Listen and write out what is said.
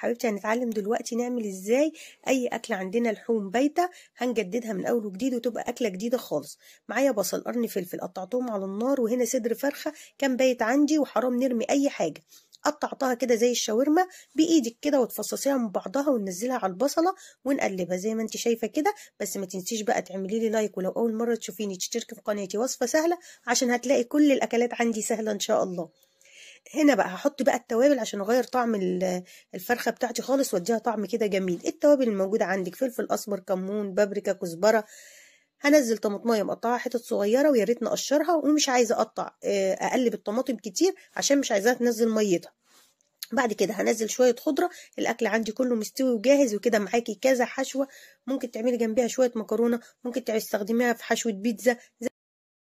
حبيبتي هنتعلم دلوقتي نعمل ازاي اي اكله عندنا لحوم بايته هنجددها من اول وجديد وتبقى اكله جديده خالص معايا بصل قرن فلفل قطعتهم على النار وهنا صدر فرخه كان بايت عندي وحرام نرمي اي حاجه قطعتها كده زي الشاورما بايدك كده وتفصصيها من بعضها وننزلها على البصله ونقلبها زي ما انت شايفه كده بس ما تنسيش بقى تعملي لي لايك ولو اول مره تشوفيني تشتركي في قناتي وصفه سهله عشان هتلاقي كل الاكلات عندي سهله ان شاء الله هنا بقى هحط بقى التوابل عشان اغير طعم الفرخه بتاعتي خالص واديها طعم كده جميل التوابل الموجوده عندك فلفل اسمر كمون بابريكا كزبره هنزل طماطمايه مقطعه حتت صغيره ويا ريت نقشرها ومش عايزه اقطع آه، اقلب الطماطم كتير عشان مش عايزاها تنزل ميتها بعد كده هنزل شويه خضره الاكل عندي كله مستوي وجاهز وكده معاكي كذا حشوه ممكن تعملي جنبيها شويه مكرونه ممكن تستخدميها في حشوه بيتزا